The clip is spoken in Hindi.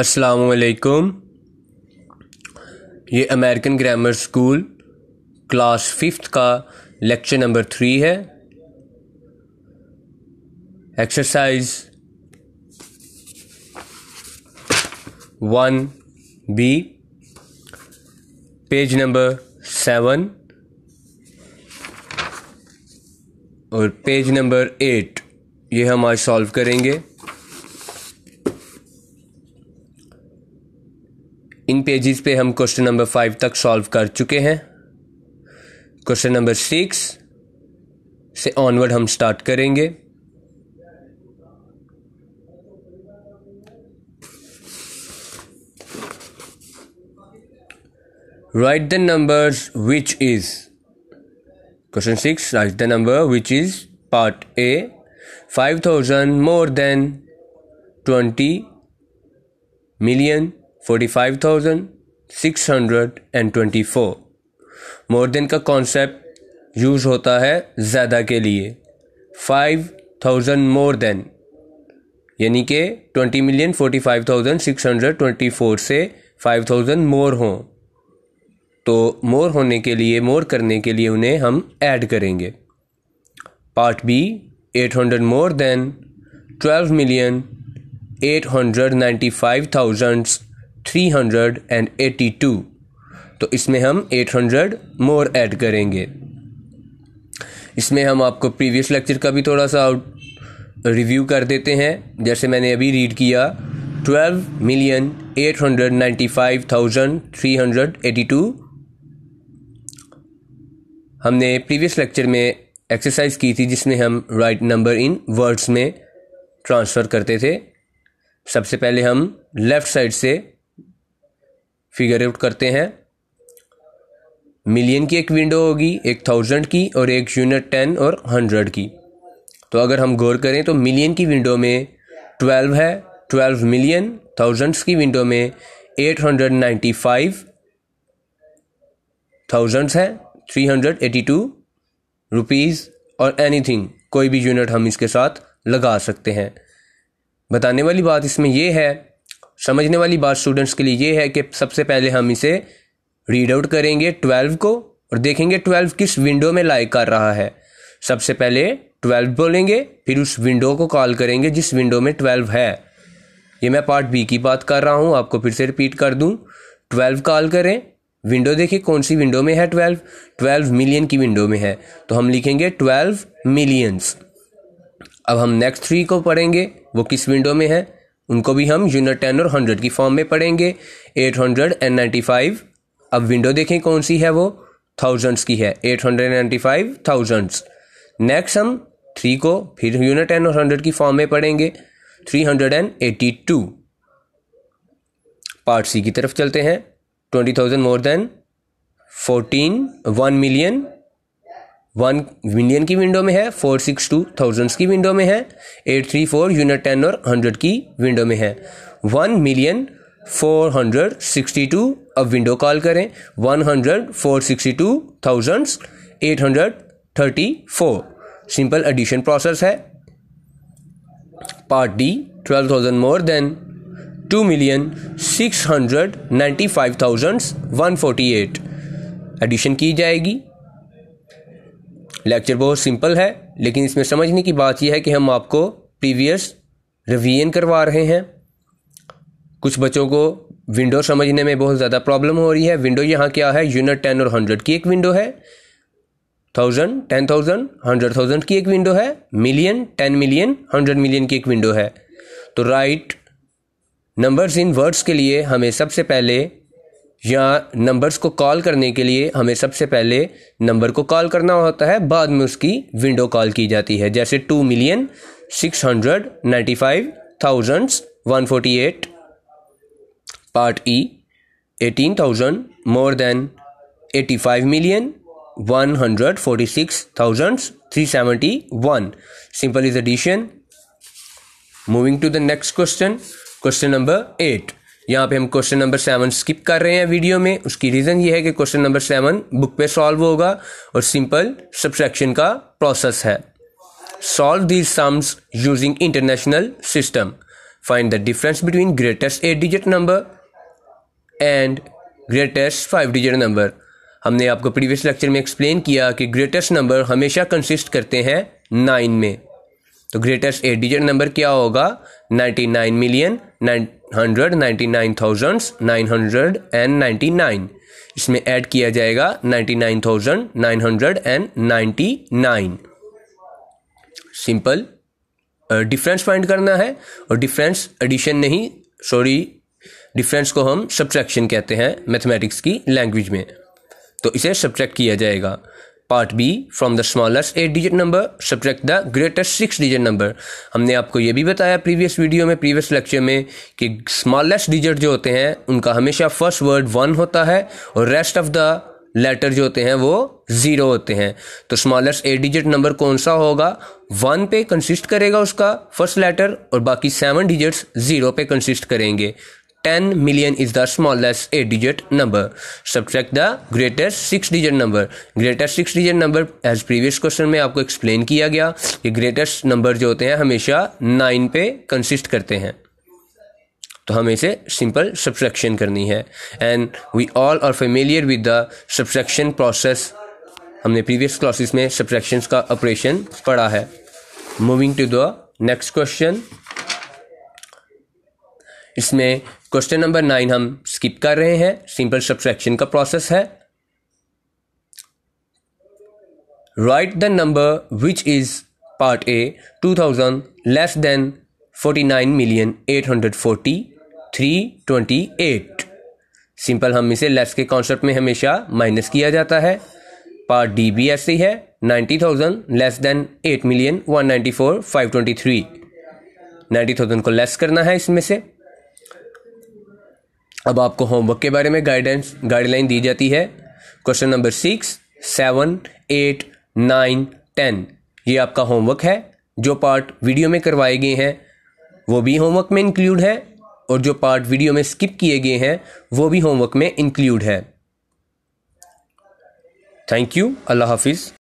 असलकुम ये American grammar school class fifth का लेक्चर नंबर थ्री है exercise one B page number seven और पेज नंबर एट ये हम आज सॉल्व करेंगे इन पेजेस पे हम क्वेश्चन नंबर फाइव तक सॉल्व कर चुके हैं क्वेश्चन नंबर सिक्स से ऑनवर्ड हम स्टार्ट करेंगे write the numbers which is six write the number which is part A five thousand more than twenty million 45,624 more than का कॉन्सेप्ट यूज़ होता है ज़्यादा के लिए 5,000 मोर देन यानी कि 20 मिलियन 45,624 से 5,000 मोर हों तो मोर होने के लिए मोर करने के लिए उन्हें हम ऐड करेंगे part B 800 more than 12 million 895,000 382 तो इसमें हम 800 मोर ऐड करेंगे इसमें हम आपको प्रीवियस लेक्चर का भी थोड़ा सा रिव्यू कर देते हैं जैसे मैंने अभी रीड किया twelve million eight hundred ninety five thousand three hundred eighty two हमने प्रीवियस लेक्चर में एक्सरसाइज की थी जिसमें हम राइट नंबर इन वर्ड्स में ट्रांसफ़र करते थे सबसे पहले हम लेफ़्ट साइड से फिगर आउट करते हैं मिलियन की एक विंडो होगी एक थाउजेंड की और एक यूनिट टेन और हंड्रेड की तो अगर हम गौर करें तो मिलियन की विंडो में ट्वेल्व है ट्वेल्व मिलियन थाउजेंड्स की विंडो में eight hundred ninety five thousands है three hundred eighty two rupees और एनीथिंग कोई भी यूनिट हम इसके साथ लगा सकते हैं बताने वाली बात इसमें यह है समझने वाली बात स्टूडेंट्स के लिए ये है कि सबसे पहले हम इसे रीड आउट करेंगे ट्वेल्व को और देखेंगे ट्वेल्व किस विंडो में लाइक कर रहा है सबसे पहले ट्वेल्व बोलेंगे फिर उस विंडो को कॉल करेंगे जिस विंडो में ट्वेल्व है ये मैं पार्ट बी की बात कर रहा हूँ आपको फिर से रिपीट कर दूँ ट्वेल्व कॉल करें विंडो देखिए कौन सी विंडो में है ट्वेल्व ट्वेल्व मिलियन की विंडो में है तो हम लिखेंगे ट्वेल्व मिलियंस अब हम नेक्स्ट थ्री को पढ़ेंगे वो किस विंडो में है उनको भी हम यूनिट टेन और हंड्रेड की फॉर्म में पढ़ेंगे eight hundred and ninety five अब विंडो देखें कौन सी है वो थाउजेंड्स की है eight hundred ninety five thousands next हम थ्री को फिर यूनिट टेन और हंड्रेड की फॉर्म में पढ़ेंगे three hundred and eighty two part C की तरफ चलते हैं twenty thousand more than fourteen one million one million की विंडो में है फोर सिक्स टू थाउजेंड्स की विंडो में है eight three four unit ten और हंड्रेड की विंडो में है one million four hundred sixty two अब विंडो कॉल करें one hundred four sixty two thousands eight hundred thirty four simple addition process है part D twelve thousand more than two million six hundred ninety five thousands one forty eight addition की जाएगी लेक्चर बहुत सिंपल है लेकिन इसमें समझने की बात यह है कि हम आपको प्रीवियस रिवीजन करवा रहे हैं कुछ बच्चों को विंडो समझने में बहुत ज़्यादा प्रॉब्लम हो रही है विंडो यहाँ क्या है यूनिट टेन और हंड्रेड की एक विंडो है thousand ten thousand hundred thousand की एक विंडो है million ten million hundred million की एक विंडो है तो राइट नंबर्स इन वर्ड्स के लिए हमें सबसे पहले या नंबर्स को कॉल करने के लिए हमें सबसे पहले नंबर को कॉल करना होता है बाद में उसकी विंडो कॉल की जाती है जैसे two million six hundred ninety five thousands one forty eight part E eighteen thousand more than eighty five million one hundred forty six thousands three seventy one simple is addition moving to the next question question number eight यहाँ पे हम क्वेश्चन नंबर सेवन स्किप कर रहे हैं वीडियो में उसकी रीज़न ये है कि क्वेश्चन नंबर सेवन बुक पे सॉल्व होगा और सिंपल सब्सट्रैक्शन का प्रोसेस है solve these sums using international system find the difference between greatest eight digit number and greatest five digit number हमने आपको प्रीवियस लेक्चर में एक्सप्लेन किया कि ग्रेटेस्ट नंबर हमेशा कंसिस्ट करते हैं नाइन में तो ग्रेटेस्ट एट डिजिट नंबर क्या होगा ninety nine million nine hundred ninety nine thousand nine hundred and ninety nine इसमें ऐड किया जाएगा ninety nine thousand nine hundred and ninety nine simple difference find करना है और डिफरेंस एडिशन नहीं सॉरी डिफरेंस को हम सब्ट्रैक्शन कहते हैं मैथमेटिक्स की लैंग्वेज में तो इसे सब्ट्रैक्ट किया जाएगा part B from the smallest eight digit number subject the greatest six digit number हमने आपको ये भी बताया प्रीवियस वीडियो में प्रीवियस लेक्चर में कि स्मॉलेस्ट डिजिट जो होते हैं उनका हमेशा फर्स्ट वर्ड वन होता है और रेस्ट ऑफ द लेटर जो होते हैं वो ज़ीरो होते हैं तो स्मॉलेस्ट एट डिजिट नंबर कौन सा होगा वन पे कंसिस्ट करेगा उसका फर्स्ट लेटर और बाकी सेवन डिजिट्स ज़ीरो पे कंसिस्ट करेंगे ten million is the smallest eight digit number subject the greatest six digit number greatest six digit number as previous question में आपको एक्सप्लेन किया गया कि ग्रेटेस्ट नंबर जो होते हैं हमेशा नाइन पे कंसिस्ट करते हैं तो हमें इसे सिंपल सब्सक्रक्शन करनी है and we all are familiar with the subtraction process हमने प्रीवियस क्लासेस में सब्सक्रक्शन का ऑपरेशन पढ़ा है moving to the next question इसमें क्वेश्चन नंबर नाइन हम स्किप कर रहे हैं सिंपल सब्सट्रैक्शन का प्रोसेस है write the number which is part A two thousand less than forty nine million eight hundred forty three twenty eight simple हम इसे लेस के कॉन्सेप्ट में हमेशा माइनस किया जाता है पार्ट डी भी ऐसे ही है ninety thousand less than eight million one ninety four five twenty three ninety thousand को लेस करना है इसमें से अब आपको होमवर्क के बारे में गाइडेंस गाइडलाइन दी जाती है question number six seven eight nine ten ये आपका होमवर्क है जो पार्ट वीडियो में करवाए गए हैं वो भी होमवर्क में इंक्लूड है और जो पार्ट वीडियो में स्किप किए गए हैं वो भी होमवर्क में इंक्लूड है थैंक यू अल्लाह हाफिज़